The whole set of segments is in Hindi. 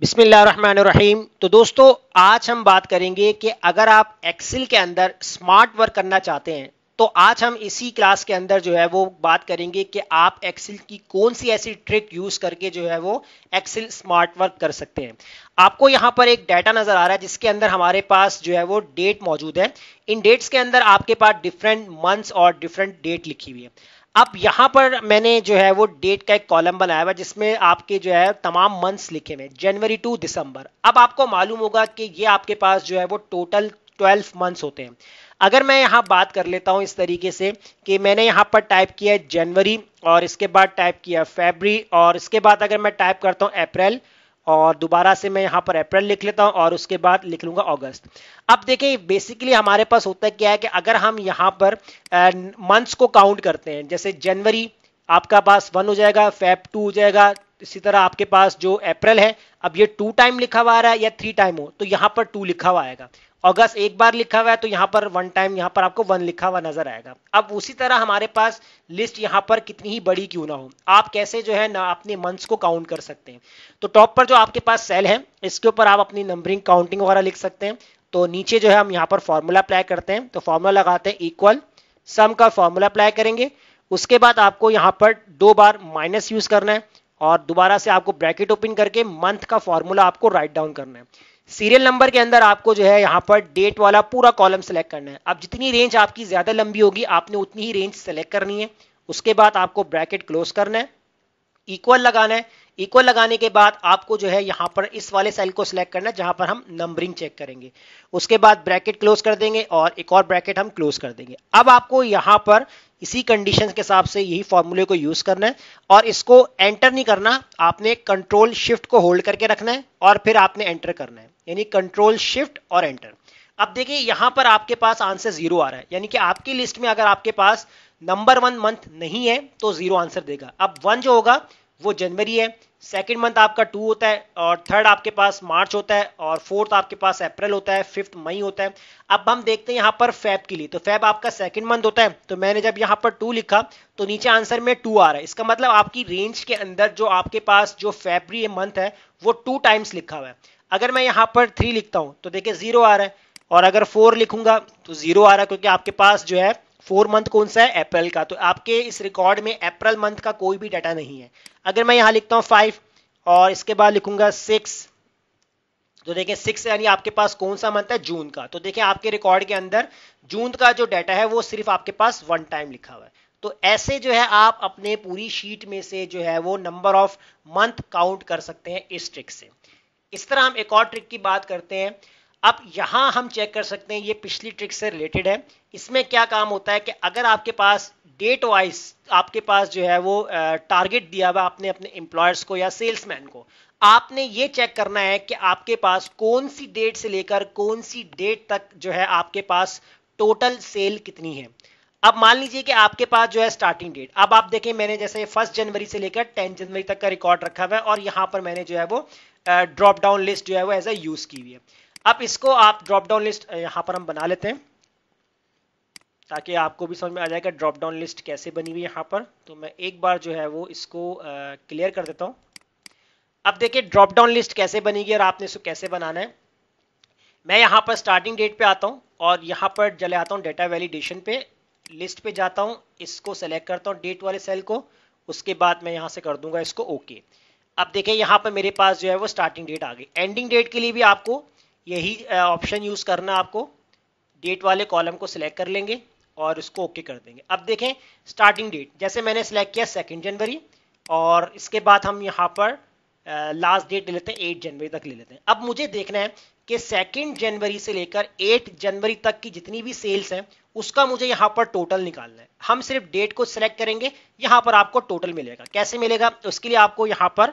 बिस्मिल्लाम तो दोस्तों आज हम बात करेंगे कि अगर आप एक्सेल के अंदर स्मार्ट वर्क करना चाहते हैं तो आज हम इसी क्लास के अंदर जो है वो बात करेंगे कि आप एक्सेल की कौन सी ऐसी ट्रिक यूज करके जो है वो एक्सेल स्मार्ट वर्क कर सकते हैं आपको यहाँ पर एक डाटा नजर आ रहा है जिसके अंदर हमारे पास जो है वो डेट मौजूद है इन डेट्स के अंदर आपके पास डिफरेंट मंथ्स और डिफरेंट डेट लिखी हुई है अब यहां पर मैंने जो है वो डेट का एक कॉलम बनाया हुआ जिसमें आपके जो है तमाम मंथ्स लिखे हुए जनवरी टू दिसंबर अब आपको मालूम होगा कि ये आपके पास जो है वो टोटल ट्वेल्व मंथ्स होते हैं अगर मैं यहाँ बात कर लेता हूँ इस तरीके से कि मैंने यहाँ पर टाइप किया है जनवरी और इसके बाद टाइप किया फेबरी और इसके बाद अगर मैं टाइप करता हूँ अप्रैल और दोबारा से मैं यहाँ पर अप्रैल लिख लेता हूँ और उसके बाद लिख लूंगा अगस्त अब देखें बेसिकली हमारे पास होता क्या है कि अगर हम यहाँ पर मंथ्स को काउंट करते हैं जैसे जनवरी आपका पास वन हो जाएगा फेब टू हो जाएगा इसी तरह आपके पास जो अप्रैल है अब ये टू टाइम लिखा हुआ आ रहा है या थ्री टाइम हो तो यहाँ पर टू लिखा हुआ आएगा अगस्त एक बार लिखा हुआ है तो यहाँ पर वन टाइम यहाँ पर आपको वन लिखा हुआ नजर आएगा अब उसी तरह हमारे पास लिस्ट यहाँ पर कितनी ही बड़ी क्यों ना हो आप कैसे जो है ना अपने मंथ्स को काउंट कर सकते हैं तो टॉप पर जो आपके पास सेल है इसके ऊपर आप अपनी नंबरिंग काउंटिंग वगैरह लिख सकते हैं तो नीचे जो है हम यहाँ पर फॉर्मूला अप्लाई करते हैं तो फॉर्मूला लगाते हैं इक्वल सम का फॉर्मूला अप्लाई करेंगे उसके बाद आपको यहाँ पर दो बार माइनस यूज करना है और दोबारा से आपको ब्रैकेट ओपन करके मंथ का फॉर्मूला आपको राइट डाउन करना है सीरियल नंबर के अंदर आपको जो है यहाँ पर डेट वाला पूरा कॉलम सेलेक्ट करना है अब जितनी रेंज आपकी ज्यादा लंबी होगी आपने उतनी ही रेंज सेलेक्ट करनी है उसके बाद आपको ब्रैकेट क्लोज करना है इक्वल लगाना है इक्वल लगाने के बाद आपको जो है यहाँ पर इस वाले सेल को सिलेक्ट करना है जहां पर हम नंबरिंग चेक करेंगे उसके बाद ब्रैकेट क्लोज कर देंगे और एक और ब्रैकेट हम क्लोज कर देंगे अब आपको यहाँ पर इसी कंडीशन के हिसाब से यही फॉर्मूले को यूज करना है और इसको एंटर नहीं करना आपने कंट्रोल शिफ्ट को होल्ड करके रखना है और फिर आपने एंटर करना है यानी कंट्रोल शिफ्ट और एंटर अब देखिए यहां पर आपके पास आंसर जीरो आ रहा है यानी कि आपकी लिस्ट में अगर आपके पास नंबर वन मंथ नहीं है तो जीरो आंसर देगा अब वन जो होगा वो जनवरी है सेकेंड मंथ आपका टू होता है और थर्ड आपके पास मार्च होता है और फोर्थ आपके पास अप्रैल होता है फिफ्थ मई होता है अब हम देखते हैं यहाँ पर फैब के लिए तो फैब आपका सेकेंड मंथ होता है तो मैंने जब यहाँ पर टू लिखा तो नीचे आंसर में टू आ रहा है इसका मतलब आपकी रेंज के अंदर जो आपके पास जो फैब्री मंथ है वो टू टाइम्स लिखा हुआ है अगर मैं यहाँ पर थ्री लिखता हूँ तो देखिए जीरो आ रहा है और अगर फोर लिखूंगा तो जीरो आ रहा है क्योंकि आपके पास जो है फोर मंथ कौन सा है अप्रैल का तो आपके इस रिकॉर्ड में अप्रैल मंथ का कोई भी डाटा नहीं है अगर मैं यहाँ लिखता हूँ फाइव और इसके बाद लिखूंगा सिक्स तो देखें सिक्स यानी आपके पास कौन सा मंथ है जून का तो देखें आपके रिकॉर्ड के अंदर जून का जो डाटा है वो सिर्फ आपके पास वन टाइम लिखा हुआ है तो ऐसे जो है आप अपने पूरी शीट में से जो है वो नंबर ऑफ मंथ काउंट कर सकते हैं इस ट्रिक से इस तरह हम एक और ट्रिक की बात करते हैं अब यहां हम चेक कर सकते हैं ये पिछली ट्रिक से रिलेटेड है इसमें क्या काम होता है कि अगर आपके पास डेट वाइज आपके पास जो है वो टारगेट दिया हुआ आपने अपने एम्प्लॉयर्स को या सेल्समैन को आपने ये चेक करना है कि आपके पास कौन सी डेट से लेकर कौन सी डेट तक जो है आपके पास टोटल सेल कितनी है अब मान लीजिए कि आपके पास जो है स्टार्टिंग डेट अब आप देखें मैंने जैसे फर्स्ट जनवरी से लेकर टेन जनवरी तक का रिकॉर्ड रखा हुआ है और यहां पर मैंने जो है वो ड्रॉप डाउन लिस्ट जो है वो एज ए यूज़ की हुई है अब इसको आप ड्रॉप डाउन लिस्ट यहां पर हम बना लेते हैं ताकि आपको भी समझ में आ जाएगा ड्रॉप डाउन लिस्ट कैसे बनी हुई यहाँ पर तो मैं एक बार जो है वो इसको क्लियर कर देता हूँ अब देखिए ड्रॉप डाउन लिस्ट कैसे बनेगी और आपने इसको कैसे बनाना है मैं यहाँ पर स्टार्टिंग डेट पे आता हूँ और यहाँ पर चले आता हूँ डेटा वैलिडेशन पे लिस्ट पे जाता हूँ इसको सेलेक्ट करता हूँ डेट वाले सेल को उसके बाद मैं यहाँ से कर दूंगा इसको ओके अब देखिए यहाँ पर मेरे पास जो है वो स्टार्टिंग डेट आ गई एंडिंग डेट के लिए भी आपको यही ऑप्शन यूज करना आपको डेट वाले कॉलम को सिलेक्ट कर लेंगे और उसको ओके okay कर देंगे अब देखें स्टार्टिंग डेट जैसे मैंने सिलेक्ट किया सेकेंड जनवरी और इसके बाद हम यहाँ पर लास्ट डेट ले लेते हैं एट जनवरी तक ले लेते हैं अब मुझे देखना है कि सेकेंड जनवरी से लेकर एट जनवरी तक की जितनी भी सेल्स हैं उसका मुझे यहाँ पर टोटल निकालना है हम सिर्फ डेट को सिलेक्ट करेंगे यहाँ पर आपको टोटल मिलेगा कैसे मिलेगा उसके लिए आपको यहाँ पर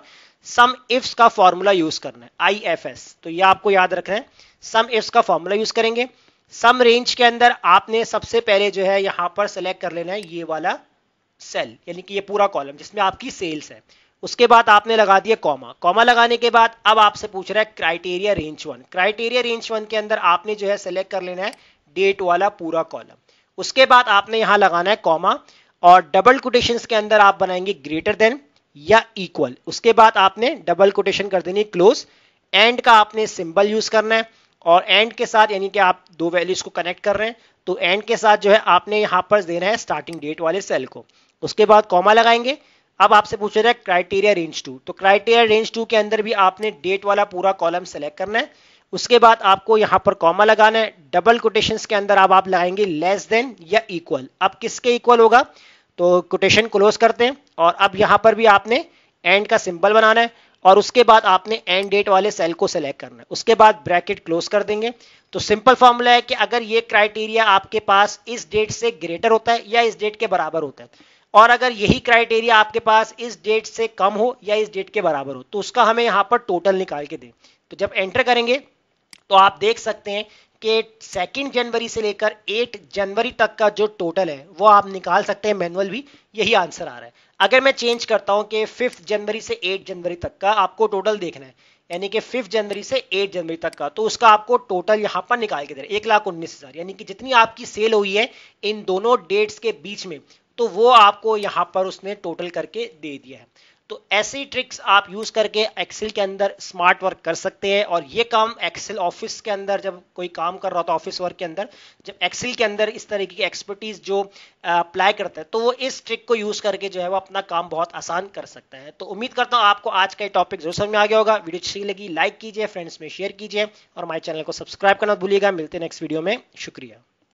सम इफ्स का फॉर्मूला यूज करना है आई एफ एस तो ये आपको याद रखना है सम इफ्स का फॉर्मूला यूज करेंगे सम रेंज के अंदर आपने सबसे पहले जो है यहाँ पर सिलेक्ट कर लेना है ये वाला सेल यानी कि ये पूरा कॉलम जिसमें आपकी सेल्स है उसके बाद आपने लगा दिया कॉमा कॉमा लगाने के बाद अब आपसे पूछ रहा है criteria range one criteria range one के अंदर आपने जो है सेलेक्ट कर लेना है डेट वाला पूरा कॉलम उसके बाद आपने यहां लगाना है कॉमा और डबल कोटेशन के अंदर आप बनाएंगे ग्रेटर देन या इक्वल उसके बाद आपने डबल कोटेशन कर देनी क्लोज एंड का आपने सिंबल यूज करना है और एंड के साथ यानी कि आप दो वैल्यूज को कनेक्ट कर रहे हैं तो एंड के साथ जो है आपने यहां पर देना है स्टार्टिंग डेट वाले सेल को उसके बाद कॉमा लगाएंगे अब आपसे पूछा जाए क्राइटेरिया रेंज टू तो क्राइटेरिया रेंज टू के अंदर भी आपने डेट वाला पूरा कॉलम सेलेक्ट करना है उसके बाद आपको यहां पर कॉमा लगाना है डबल कोटेशन के अंदर आप आप लगाएंगे लेस देन या इक्वल अब किसके इक्वल होगा तो कोटेशन क्लोज करते हैं और अब यहां पर भी आपने एंड का सिंबल बनाना है और उसके बाद आपने एंड डेट वाले सेल को सेलेक्ट करना है उसके बाद ब्रैकेट क्लोज कर देंगे तो सिंपल फॉर्मूला है कि अगर ये क्राइटेरिया आपके पास इस डेट से ग्रेटर होता है या इस डेट के बराबर होता है और अगर यही क्राइटेरिया आपके पास इस डेट से कम हो या इस डेट के बराबर हो तो उसका हमें यहाँ पर टोटल निकाल के दें तो जब एंटर करेंगे तो आप देख सकते हैं कि सेकेंड जनवरी से लेकर एट जनवरी तक का जो टोटल है वो आप निकाल सकते हैं मैनुअल भी यही आंसर आ रहा है अगर मैं चेंज करता हूं कि फिफ्थ जनवरी से एट जनवरी तक का आपको टोटल देखना है यानी कि फिफ्थ जनवरी से एट जनवरी तक का तो उसका आपको टोटल यहाँ पर निकाल के दे रहा है एक लाख उन्नीस हज़ार यानी कि जितनी आपकी सेल हुई है इन दोनों डेट्स के बीच में तो वो आपको यहाँ पर उसने टोटल करके दे दिया है तो ऐसी ट्रिक्स आप यूज करके एक्सेल के अंदर स्मार्ट वर्क कर सकते हैं और ये काम एक्सेल ऑफिस के अंदर जब कोई काम कर रहा होता ऑफिस वर्क के अंदर जब एक्सेल के अंदर इस तरीके की एक्सपर्टीज जो अप्लाई करता है तो वो इस ट्रिक को यूज करके जो है वो अपना काम बहुत आसान कर सकता है तो उम्मीद करता हूं आपको आज का टॉपिक जरूर समझ में आ गया होगा वीडियो अच्छी लगी लाइक कीजिए फ्रेंड्स में शेयर कीजिए और माई चैनल को सब्सक्राइब करना भूलिएगा मिलते नेक्स्ट वीडियो में शुक्रिया